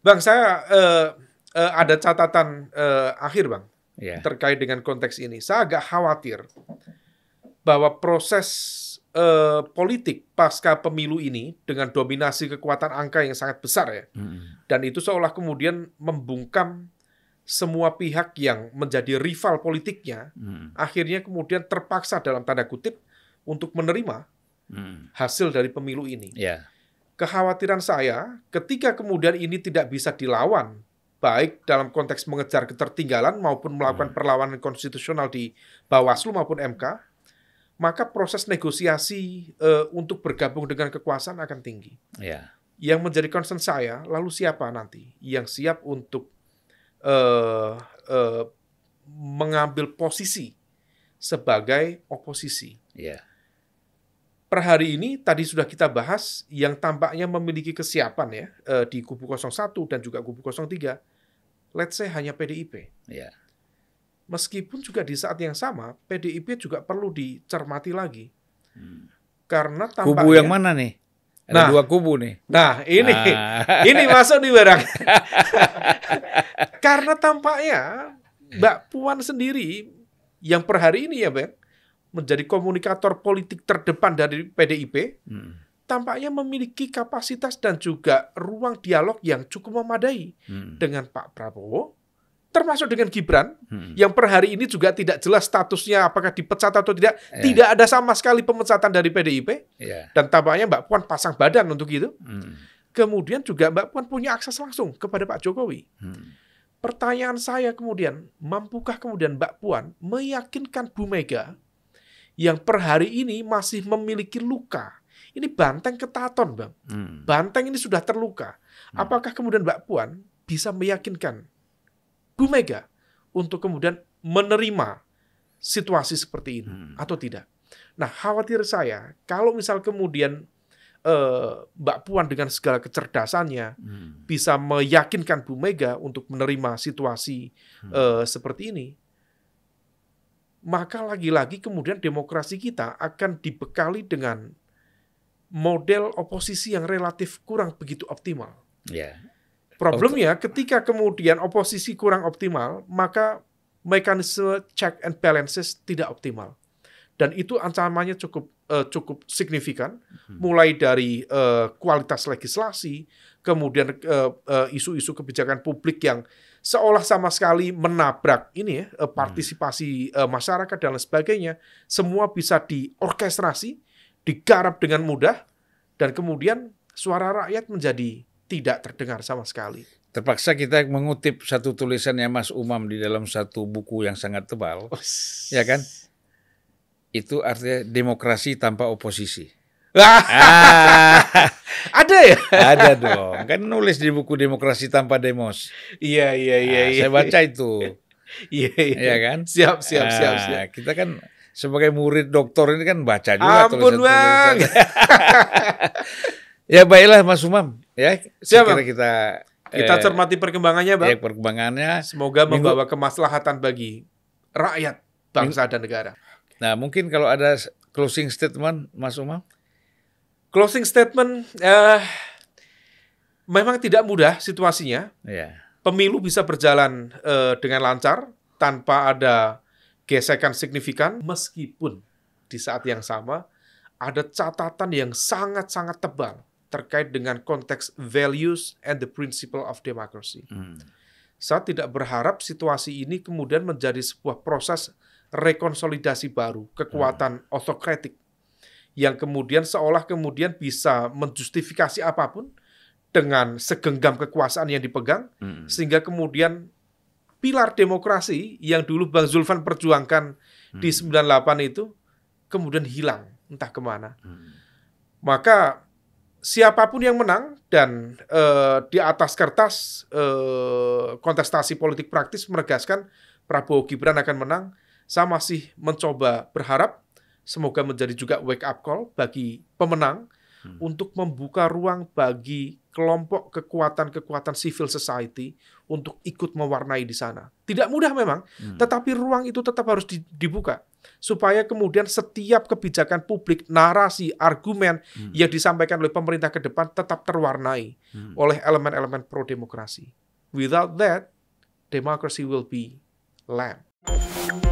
Bang, saya uh, uh, ada catatan uh, akhir, Bang, yeah. terkait dengan konteks ini. Saya agak khawatir bahwa proses uh, politik pasca pemilu ini dengan dominasi kekuatan angka yang sangat besar ya, mm. dan itu seolah kemudian membungkam semua pihak yang menjadi rival politiknya, mm. akhirnya kemudian terpaksa dalam tanda kutip untuk menerima mm. hasil dari pemilu ini. Yeah kekhawatiran saya ketika kemudian ini tidak bisa dilawan baik dalam konteks mengejar ketertinggalan maupun melakukan hmm. perlawanan konstitusional di Bawaslu maupun MK, maka proses negosiasi uh, untuk bergabung dengan kekuasaan akan tinggi. Yeah. Yang menjadi concern saya, lalu siapa nanti yang siap untuk uh, uh, mengambil posisi sebagai oposisi? Yeah per hari ini tadi sudah kita bahas yang tampaknya memiliki kesiapan ya eh, di kubu 01 dan juga kubu 03. Let's say hanya PDIP. Ya. Meskipun juga di saat yang sama PDIP juga perlu dicermati lagi. Hmm. Karena tampaknya kubu yang mana nih? Ada nah, dua kubu nih. Nah, ini nah. ini masuk di barang. Karena tampaknya Mbak Puan sendiri yang per hari ini ya, Bang, menjadi komunikator politik terdepan dari PDIP, hmm. tampaknya memiliki kapasitas dan juga ruang dialog yang cukup memadai hmm. dengan Pak Prabowo, termasuk dengan Gibran, hmm. yang per hari ini juga tidak jelas statusnya apakah dipecat atau tidak, yeah. tidak ada sama sekali pemecatan dari PDIP, yeah. dan tampaknya Mbak Puan pasang badan untuk itu. Hmm. Kemudian juga Mbak Puan punya akses langsung kepada Pak Jokowi. Hmm. Pertanyaan saya kemudian, mampukah kemudian Mbak Puan meyakinkan Bu Mega yang per hari ini masih memiliki luka. Ini banteng ketaton, Bang. Hmm. Banteng ini sudah terluka. Hmm. Apakah kemudian Mbak Puan bisa meyakinkan Bu Mega untuk kemudian menerima situasi seperti ini hmm. atau tidak? Nah, khawatir saya kalau misal kemudian eh, Mbak Puan dengan segala kecerdasannya hmm. bisa meyakinkan Bu Mega untuk menerima situasi hmm. eh, seperti ini, maka lagi-lagi kemudian demokrasi kita akan dibekali dengan model oposisi yang relatif kurang begitu optimal. Yeah. Problemnya okay. ketika kemudian oposisi kurang optimal, maka mekanisme check and balances tidak optimal dan itu ancamannya cukup uh, cukup signifikan hmm. mulai dari uh, kualitas legislasi kemudian eh, isu-isu uh, uh, kebijakan publik yang seolah sama sekali menabrak ini ya uh, partisipasi uh, masyarakat dan lain sebagainya semua bisa diorkestrasi digarap dengan mudah dan kemudian suara rakyat menjadi tidak terdengar sama sekali terpaksa kita mengutip satu tulisannya Mas Umam di dalam satu buku yang sangat tebal oh, ya kan itu artinya demokrasi tanpa oposisi. ah. ada ya? Ada dong. Kan nulis di buku Demokrasi Tanpa Demos. Iya, iya, iya. Nah, iya saya baca itu. Iya, iya. Iya kan? Siap, siap, nah, siap, siap. Kita kan sebagai murid doktor ini kan baca juga Ampun bang. ya baiklah Mas Umam. Ya, siap, bang. kita kita eh, cermati perkembangannya, Bang. Ya, perkembangannya. Semoga membawa kemaslahatan bagi rakyat, bangsa minggu, dan negara. Nah mungkin kalau ada closing statement Mas Umam? Closing statement, uh, memang tidak mudah situasinya. Yeah. Pemilu bisa berjalan uh, dengan lancar tanpa ada gesekan signifikan, meskipun di saat yang sama ada catatan yang sangat-sangat tebal terkait dengan konteks values and the principle of democracy. Mm. Saya tidak berharap situasi ini kemudian menjadi sebuah proses rekonsolidasi baru, hmm. kekuatan hmm. otokratik yang kemudian seolah kemudian bisa menjustifikasi apapun dengan segenggam kekuasaan yang dipegang hmm. sehingga kemudian pilar demokrasi yang dulu Bang Zulfan perjuangkan hmm. di 98 itu kemudian hilang entah kemana. Hmm. Maka siapapun yang menang dan uh, di atas kertas uh, kontestasi politik praktis menegaskan Prabowo Gibran akan menang saya masih mencoba berharap semoga menjadi juga wake up call bagi pemenang hmm. untuk membuka ruang bagi kelompok kekuatan-kekuatan civil society untuk ikut mewarnai di sana. Tidak mudah memang, hmm. tetapi ruang itu tetap harus dibuka supaya kemudian setiap kebijakan publik, narasi, argumen hmm. yang disampaikan oleh pemerintah ke depan tetap terwarnai hmm. oleh elemen-elemen pro demokrasi. Without that, democracy will be you